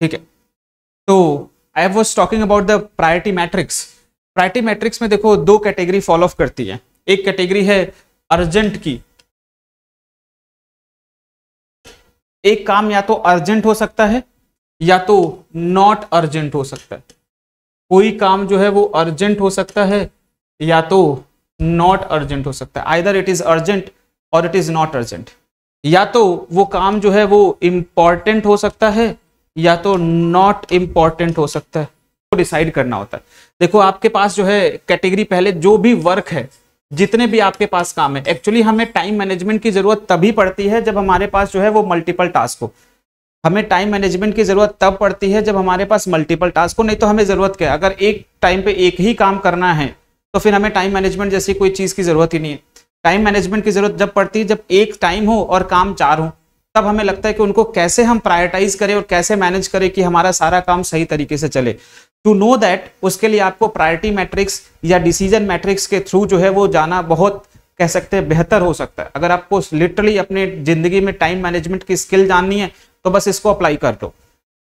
ठीक है तो I was talking about the priority matrix priority matrix में देखो दो कैटेगरी फॉलो ऑफ करती है एक कैटेगरी है अर्जेंट की एक काम या तो अर्जेंट हो सकता है या तो नॉट अर्जेंट हो सकता है कोई काम जो है वो अर्जेंट हो सकता है या तो नॉट अर्जेंट हो सकता है आइदर इट इज अर्जेंट और इट इज नॉट अर्जेंट या तो वो काम जो है वो इम्पॉर्टेंट हो सकता है या तो नॉट इम्पॉर्टेंट हो सकता है तो डिसाइड करना होता है देखो आपके पास जो है कैटेगरी पहले जो भी वर्क है जितने भी आपके पास काम है एक्चुअली हमें टाइम मैनेजमेंट की जरूरत तभी पड़ती है जब हमारे पास जो है वो मल्टीपल टास्क हो हमें टाइम मैनेजमेंट की जरूरत तब पड़ती है जब हमारे पास मल्टीपल टास्क हो नहीं तो हमें जरूरत क्या है अगर एक टाइम पे एक ही काम करना है तो फिर हमें टाइम मैनेजमेंट जैसी कोई चीज़ की जरूरत ही नहीं है टाइम मैनेजमेंट की जरूरत जब पड़ती है जब एक टाइम हो और काम चार हो तब हमें लगता है कि उनको कैसे हम प्रायोरिटाइज करें और कैसे मैनेज करें कि हमारा सारा काम सही तरीके से चले टू नो दैट उसके लिए आपको प्रायोरिटी मैट्रिक्स या डिसीजन मैट्रिक्स के थ्रू जो है वो जाना बहुत कह सकते हैं बेहतर हो सकता है अगर आपको लिटरली अपने जिंदगी में टाइम मैनेजमेंट की स्किल जाननी है तो बस इसको अप्लाई कर दो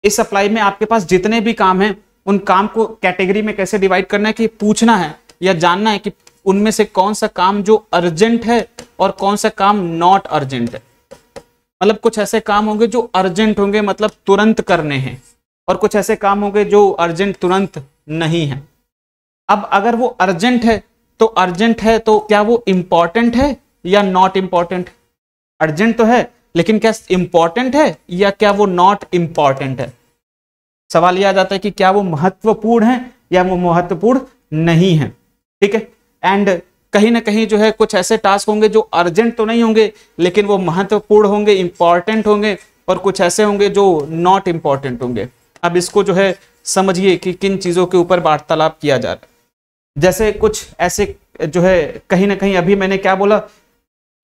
इस अप्लाई में आपके पास जितने भी काम हैं उन काम को कैटेगरी में कैसे डिवाइड करना है कि पूछना है या जानना है कि उनमें से कौन सा काम जो अर्जेंट है और कौन सा काम नॉट अर्जेंट है मतलब कुछ ऐसे काम होंगे जो अर्जेंट होंगे मतलब तुरंत करने हैं और कुछ ऐसे काम होंगे जो अर्जेंट तुरंत नहीं है अब अगर वो अर्जेंट है तो अर्जेंट है तो क्या वो इंपॉर्टेंट है या नॉट इम्पॉर्टेंट अर्जेंट तो है लेकिन क्या इंपॉर्टेंट है या क्या वो नॉट इम्पॉर्टेंट है सवाल यह आ जाता है कि क्या वो महत्वपूर्ण है या वो महत्वपूर्ण नहीं है ठीक है एंड कहीं ना कहीं जो है कुछ ऐसे टास्क होंगे जो अर्जेंट तो नहीं होंगे लेकिन वो महत्वपूर्ण होंगे इंपॉर्टेंट होंगे और कुछ ऐसे होंगे जो नॉट इम्पॉर्टेंट होंगे अब इसको जो है समझिए कि किन चीज़ों के ऊपर वार्तालाप किया जा रहा है जैसे कुछ ऐसे जो है कहीं ना कहीं अभी मैंने क्या बोला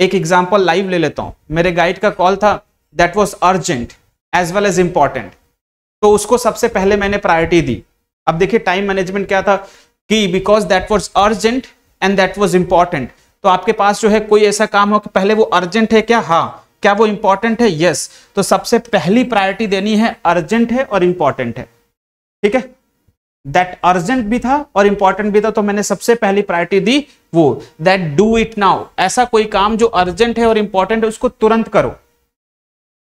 एक एग्जाम्पल लाइव ले लेता हूँ मेरे गाइड का कॉल था that was urgent as well as important तो उसको सबसे पहले मैंने प्रायोरिटी दी अब देखिए टाइम मैनेजमेंट क्या था कि because that was urgent and that was important तो आपके पास जो है कोई ऐसा काम हो कि पहले वो अर्जेंट है क्या हाँ क्या वो इंपॉर्टेंट है यस yes. तो सबसे पहली प्रायोरिटी देनी है अर्जेंट है और इंपॉर्टेंट है ठीक है दैट अर्जेंट भी था और इंपॉर्टेंट भी था तो मैंने सबसे पहली प्रायोरिटी दी वो दैट डू इट नाउ ऐसा कोई काम जो अर्जेंट है और इंपॉर्टेंट है उसको तुरंत करो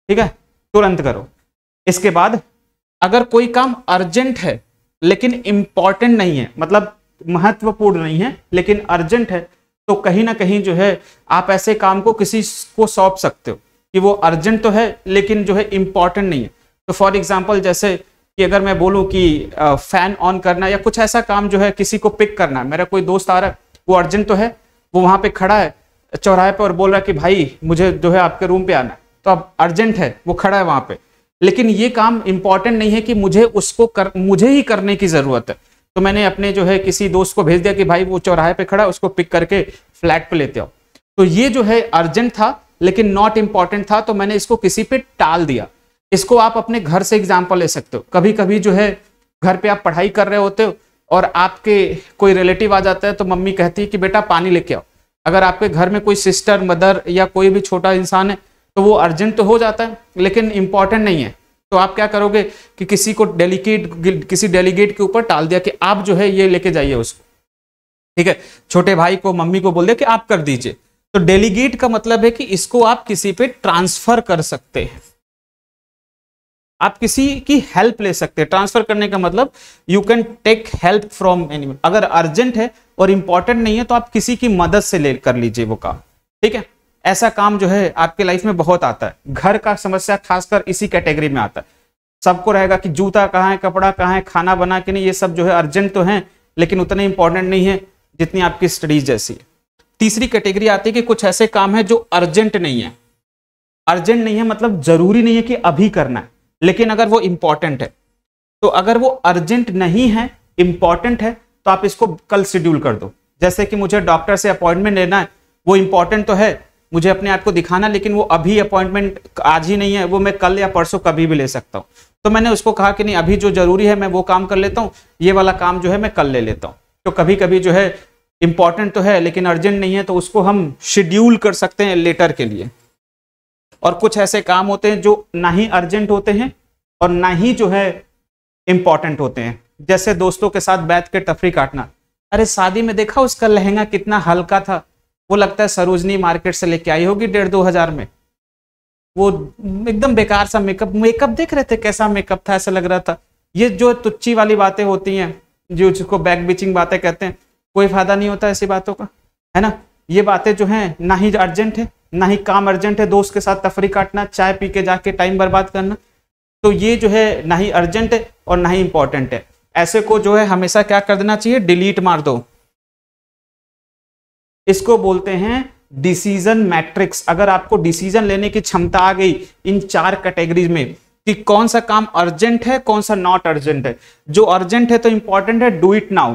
ठीक है तुरंत करो इसके बाद अगर कोई काम अर्जेंट है लेकिन इंपॉर्टेंट नहीं है मतलब महत्वपूर्ण नहीं है लेकिन अर्जेंट है तो कहीं ना कहीं जो है आप ऐसे काम को किसी को सौंप सकते हो कि वो अर्जेंट तो है लेकिन जो है इम्पॉर्टेंट नहीं है तो फॉर एग्जाम्पल जैसे कि अगर मैं बोलूँ कि फैन ऑन करना या कुछ ऐसा काम जो है किसी को पिक करना है मेरा कोई दोस्त आ रहा है वो अर्जेंट तो है वो वहाँ पे खड़ा है चौराहे पर और बोल रहा है कि भाई मुझे जो है आपके रूम पे आना तो अब अर्जेंट है वो खड़ा है वहाँ पे लेकिन ये काम इम्पॉर्टेंट नहीं है कि मुझे उसको कर मुझे ही करने की ज़रूरत है तो मैंने अपने जो है किसी दोस्त को भेज दिया कि भाई वो चौराहे पे खड़ा उसको पिक करके फ्लैट पे लेते आओ तो ये जो है अर्जेंट था लेकिन नॉट इम्पॉर्टेंट था तो मैंने इसको किसी पे टाल दिया इसको आप अपने घर से एग्जाम्पल ले सकते हो कभी कभी जो है घर पे आप पढ़ाई कर रहे होते हो और आपके कोई रिलेटिव आ जाता है तो मम्मी कहती है कि बेटा पानी लेके आओ अगर आपके घर में कोई सिस्टर मदर या कोई भी छोटा इंसान है तो वो अर्जेंट तो हो जाता है लेकिन इम्पॉर्टेंट नहीं है तो आप क्या करोगे कि किसी को डेलीगेट किसी डेलीगेट के ऊपर टाल दिया कि आप जो है ये लेके जाइए उसको ठीक है छोटे भाई को मम्मी को बोल दिया कि आप कर दीजिए तो डेलीगेट का मतलब है कि इसको आप किसी पे ट्रांसफर कर सकते हैं आप किसी की हेल्प ले सकते हैं ट्रांसफर करने का मतलब you can take help from animal अगर अर्जेंट है और इंपॉर्टेंट नहीं है तो आप किसी की मदद से ले कर लीजिए वो काम ठीक है ऐसा काम जो है आपके लाइफ में बहुत आता है घर का समस्या खासकर इसी कैटेगरी में आता है सबको रहेगा कि जूता कहाँ है कपड़ा कहाँ है खाना बना कि नहीं ये सब जो है अर्जेंट तो है लेकिन उतने इंपॉर्टेंट नहीं है जितनी आपकी स्टडीज जैसी है तीसरी कैटेगरी आती है कि कुछ ऐसे काम है जो अर्जेंट नहीं है अर्जेंट नहीं है मतलब जरूरी नहीं है कि अभी करना है लेकिन अगर वो इंपॉर्टेंट है तो अगर वो अर्जेंट नहीं है इंपॉर्टेंट है तो आप इसको कल शेड्यूल कर दो जैसे कि मुझे डॉक्टर से अपॉइंटमेंट लेना है वो इंपॉर्टेंट तो है मुझे अपने आप को दिखाना लेकिन वो अभी अपॉइंटमेंट आज ही नहीं है वो मैं कल या परसों कभी भी ले सकता हूँ तो मैंने उसको कहा कि नहीं अभी जो जरूरी है मैं वो काम कर लेता हूँ ये वाला काम जो है मैं कल ले लेता हूँ तो कभी कभी जो है इंपॉर्टेंट तो है लेकिन अर्जेंट नहीं है तो उसको हम शेड्यूल कर सकते हैं लेटर के लिए और कुछ ऐसे काम होते हैं जो ना ही अर्जेंट होते हैं और ना ही जो है इंपॉर्टेंट होते हैं जैसे दोस्तों के साथ बैठ के टफरी काटना अरे शादी में देखा उसका लहंगा कितना हल्का था वो लगता है सरोजनी मार्केट से लेके आई होगी डेढ़ दो हजार में वो एकदम बेकार सा मेकअप मेकअप देख रहे थे कैसा मेकअप था ऐसा लग रहा था ये जो तुच्छी वाली बातें होती हैं जो जिसको बैक बीचिंग बातें कहते हैं कोई फायदा नहीं होता ऐसी बातों का है ना ये बातें जो हैं ना ही अर्जेंट है ना ही काम अर्जेंट है दोस्त के साथ तफरी काटना चाय पी के जाके टाइम बर्बाद करना तो ये जो है ना ही अर्जेंट है और ना ही इंपॉर्टेंट है ऐसे को जो है हमेशा क्या कर देना चाहिए डिलीट मार दो इसको बोलते हैं डिसीजन मैट्रिक्स अगर आपको डिसीजन लेने की क्षमता आ गई इन चार कैटेगरीज में कि कौन सा काम अर्जेंट है कौन सा नॉट अर्जेंट है जो अर्जेंट है तो इंपॉर्टेंट है डू इट नाउ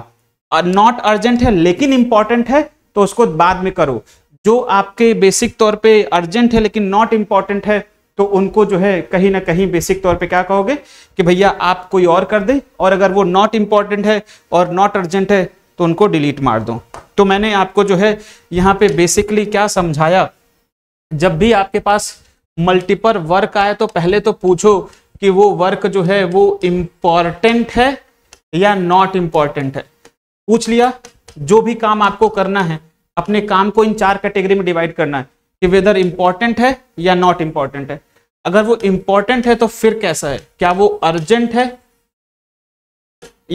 और नॉट अर्जेंट है लेकिन इंपॉर्टेंट है तो उसको बाद में करो जो आपके बेसिक तौर पे अर्जेंट है लेकिन नॉट इंपॉर्टेंट है तो उनको जो है कहीं ना कहीं बेसिक तौर पे क्या कहोगे कि भैया आप कोई और कर दे और अगर वो नॉट इंपॉर्टेंट है और नॉट अर्जेंट है तो उनको डिलीट मार दो तो मैंने आपको जो है यहाँ पे बेसिकली क्या समझाया जब भी आपके पास मल्टीपल वर्क आए तो पहले तो पूछो कि वो वर्क जो है वो इम्पॉर्टेंट है या नॉट इम्पॉर्टेंट है पूछ लिया जो भी काम आपको करना है अपने काम को इन चार कैटेगरी में डिवाइड करना है कि वेदर इम्पॉर्टेंट है या नॉट इम्पॉर्टेंट है अगर वो इम्पॉर्टेंट है तो फिर कैसा है क्या वो अर्जेंट है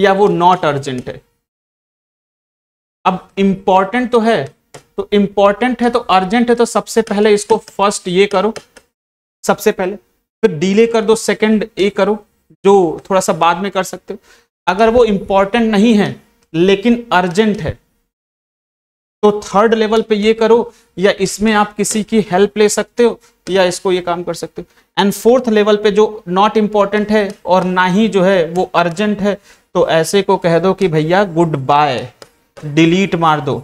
या वो नॉट अर्जेंट है अब इंपॉर्टेंट तो है तो इंपॉर्टेंट है तो अर्जेंट है तो सबसे पहले इसको फर्स्ट ये करो सबसे पहले फिर डिले कर दो सेकंड ए करो जो थोड़ा सा बाद में कर सकते हो अगर वो इंपॉर्टेंट नहीं है लेकिन अर्जेंट है तो थर्ड लेवल पे ये करो या इसमें आप किसी की हेल्प ले सकते हो या इसको ये काम कर सकते हो एंड फोर्थ लेवल पे जो नॉट इंपॉर्टेंट है और ना ही जो है वो अर्जेंट है तो ऐसे को कह दो कि भैया गुड बाय डिलीट मार दो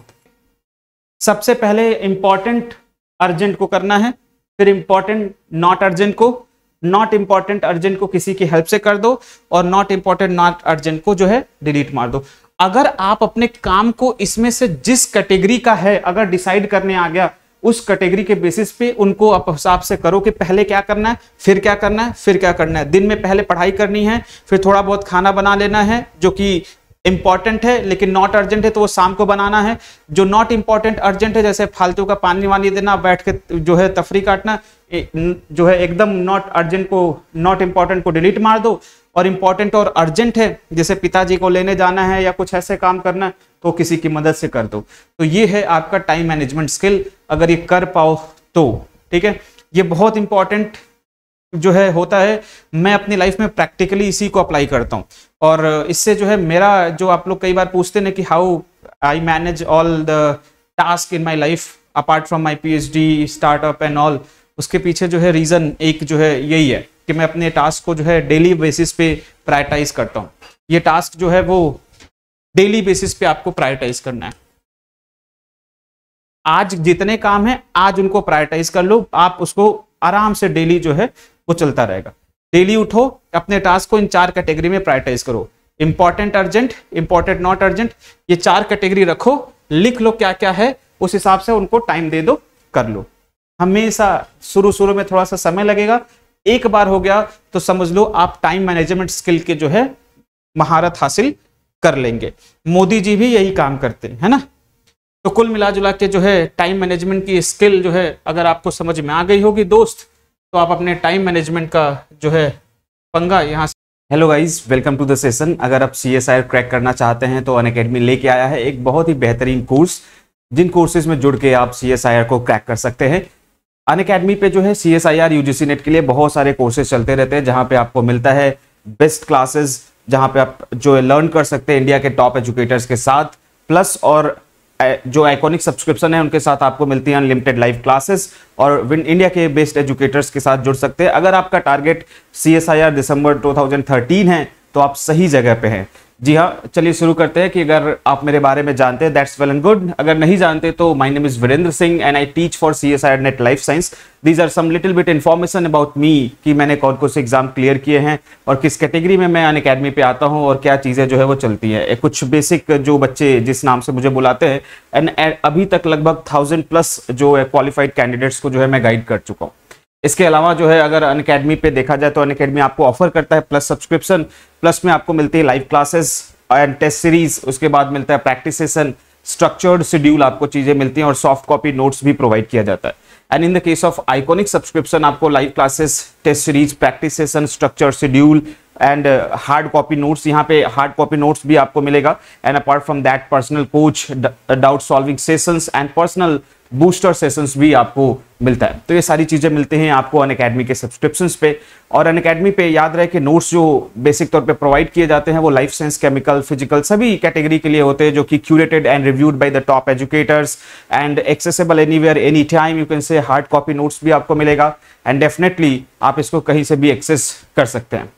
सबसे पहले इंपॉर्टेंट अर्जेंट को करना है फिर इंपॉर्टेंट नॉट अर्जेंट को नॉट इंपॉर्टेंट अर्जेंट को किसी की हेल्प से कर दो और नॉट इंपॉर्टेंट नॉट अर्जेंट को जो है डिलीट मार दो अगर आप अपने काम को इसमें से जिस कैटेगरी का है अगर डिसाइड करने आ गया उस कैटेगरी के बेसिस पे उनको आप हिसाब से करो कि पहले क्या करना है फिर क्या करना है फिर क्या करना है दिन में पहले पढ़ाई करनी है फिर थोड़ा बहुत खाना बना लेना है जो कि इंपॉर्टेंट है लेकिन नॉट अर्जेंट है तो वो शाम को बनाना है जो नॉट इंपॉर्टेंट अर्जेंट है जैसे फालतू का पानी वानी देना बैठ के जो है तफरी काटना जो है एकदम नॉट अर्जेंट को नॉट इंपॉर्टेंट को डिलीट मार दो और इंपॉर्टेंट और अर्जेंट है जैसे पिताजी को लेने जाना है या कुछ ऐसे काम करना है तो किसी की मदद से कर दो तो ये है आपका टाइम मैनेजमेंट स्किल अगर ये कर पाओ तो ठीक है ये बहुत इंपॉर्टेंट जो है होता है मैं अपनी लाइफ में प्रैक्टिकली इसी को अप्लाई करता हूँ और इससे जो है मेरा जो आप लोग कई बार पूछते ना कि how I manage all the task in my life apart from my P H D startup and all उसके पीछे जो है रीज़न एक जो है यही है कि मैं अपने टास्क को जो है डेली बेसिस पे प्रायरटाइज करता हूँ ये टास्क जो है वो डेली बेसिस पे आपको प्रायोरिटाइज करना है आज जितने काम हैं आज उनको प्रायोरिटाइज कर लो आप उसको आराम से डेली जो है वो चलता रहेगा डेली उठो अपने टास्क को इन चार कैटेगरी में प्रायोरिटाइज करो important urgent important not urgent ये चार कैटेगरी रखो लिख लो क्या क्या है उस हिसाब से उनको टाइम दे दो कर लो हमेशा शुरू शुरू में थोड़ा सा समय लगेगा एक बार हो गया तो समझ लो आप टाइम मैनेजमेंट स्किल के जो है महारत हासिल कर लेंगे मोदी जी भी यही काम करते हैं है ना तो कुल मिला जुला के जो है टाइम मैनेजमेंट की स्किल जो है अगर आपको समझ में आ गई होगी दोस्त तो आप अपने टाइम मैनेजमेंट का जो है पंगा यहाँ से hello guys welcome to the session अगर आप सी एस आई क्रैक करना चाहते हैं तो अन अकेडमी लेके आया है एक बहुत ही बेहतरीन कोर्स जिन कोर्सेज में जुड़ के आप सी एस आई आर को क्रैक कर सकते हैं अन अकेडमी पे जो है C S I R U G C NET के लिए बहुत सारे कोर्सेज चलते रहते हैं जहाँ पे आपको मिलता है बेस्ट क्लासेज जहाँ पे आप जो है लर्न कर सकते हैं इंडिया के टॉप एजुकेटर्स के साथ प्लस और जो आइकॉनिक सब्सक्रिप्शन है उनके साथ आपको मिलती है अनलिमिटेड लाइव क्लासेस और विन इंडिया के बेस्ट एजुकेटर्स के साथ जुड़ सकते हैं अगर आपका target C S I R दिसंबर 2013 है तो आप सही जगह पे हैं जी हाँ चलिए शुरू करते हैं कि अगर आप मेरे बारे में जानते हैं दैट्स वेल एंड गुड अगर नहीं जानते तो my name is Virendra Singh and I teach for C S I NET life science these are some little bit information about me कि मैंने कौन कौन से एग्जाम क्लियर किए हैं और किस कैटेगरी में मैं अन अकेडमी पे आता हूँ और क्या चीज़ें जो है वो चलती हैं कुछ बेसिक जो बच्चे जिस नाम से मुझे बुलाते हैं एंड अभी तक लगभग थाउजेंड प्लस जो है क्वालिफाइड कैंडिडेट्स को जो है मैं गाइड कर चुका हूँ इसके अलावा जो है अगर अन अकेडमी पे देखा जाए तो अन अकेडमी आपको ऑफर करता है प्लस सब्सक्रिप्शन प्लस में आपको मिलती है live classes and test series उसके बाद मिलता है प्रैक्टिस सेशन स्ट्रक्चर्ड शेड्यूल आपको चीजें मिलती हैं और सॉफ्ट कॉपी नोट्स भी प्रोवाइड किया जाता है and in the case of iconic subscription आपको live classes test series practice session structure schedule and hard copy notes यहाँ पे हार्ड कॉपी नोट्स भी आपको मिलेगा and apart from that personal coach doubt solving sessions and personal booster sessions भी आपको मिलता है तो ये सारी चीज़ें मिलती हैं आपको अन अकेडमी के सब्सक्रिप्शन पे और अन अकेडमी पे याद रहे कि नोट्स जो बेसिक तौर पे प्रोवाइड किए जाते हैं वो लाइफ साइंस केमिकल फिजिकल सभी कैटेगरी के लिए होते हैं जो कि curated and reviewed by the top educators and accessible anywhere any time you can say hard copy notes भी आपको मिलेगा एंड डेफिनेटली आप इसको कहीं से भी एक्सेस कर सकते हैं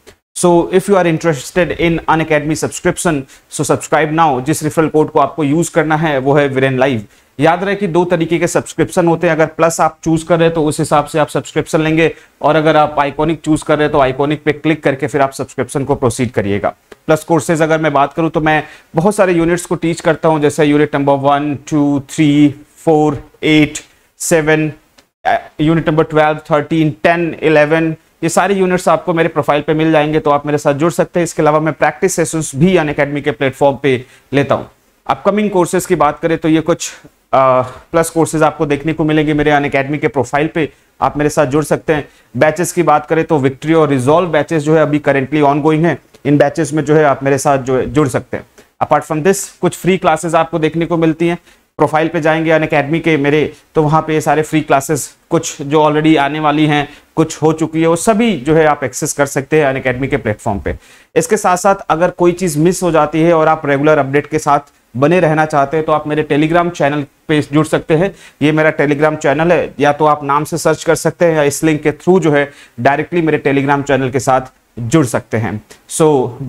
so if you are interested in Unacademy subscription so subscribe now जिस रिफरल कोड को आपको यूज़ करना है वो है एन लाइव याद रहे कि दो तरीके के सब्सक्रिप्शन होते हैं अगर प्लस आप चूज कर रहे हैं तो उस हिसाब से आप सब्सक्रिप्शन लेंगे और अगर आप आइकॉनिक चूज कर रहे हैं तो आइकॉनिक पे क्लिक करके फिर आप सब्सक्रिप्शन को प्रोसीड करिएगा प्लस कोर्सेज अगर मैं बात करूं तो मैं बहुत सारे यूनिट्स को टीच करता हूं जैसे unit number one two three four eight seven unit number twelve thirteen ten eleven ये सारे यूनिट्स आपको मेरे प्रोफाइल पे मिल जाएंगे तो आप मेरे साथ जुड़ सकते हैं इसके अलावा मैं प्रैक्टिस सेशंस भी अन अकेडमी के प्लेटफॉर्म पे लेता हूँ अपकमिंग कोर्सेज की बात करें तो ये कुछ प्लस कोर्सेज आपको देखने को मिलेंगे मेरे अन अकेडमी के प्रोफाइल पे आप मेरे साथ जुड़ सकते हैं बैचेस की बात करें तो विक्ट्री और रिजॉल्व बैचेस जो है अभी करेंटली ऑन गोइंग है इन बैचेस में जो है आप मेरे साथ जो है जुड़ सकते हैं अपार्ट फ्रॉम दिस कुछ फ्री क्लासेस आपको देखने को मिलती हैं प्रोफाइल पे जाएंगे अन अकेडमी के मेरे तो वहाँ पे सारे फ्री क्लासेस कुछ जो ऑलरेडी आने वाली हैं कुछ हो चुकी है वो सभी जो है आप एक्सेस कर सकते हैं अन अकेडमी के प्लेटफॉर्म पे इसके साथ साथ अगर कोई चीज़ मिस हो जाती है और आप रेगुलर अपडेट के साथ बने रहना चाहते हैं तो आप मेरे टेलीग्राम चैनल पे जुड़ सकते हैं ये मेरा टेलीग्राम चैनल है या तो आप नाम से सर्च कर सकते हैं या इस लिंक के थ्रू जो है डायरेक्टली मेरे टेलीग्राम चैनल के साथ जुड़ सकते हैं so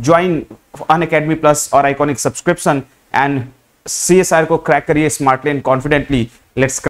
join Unacademy plus और आइकॉनिक सब्सक्रिप्शन एंड सी को क्रैक करिए स्मार्टली एंड कॉन्फिडेंटली लेट्स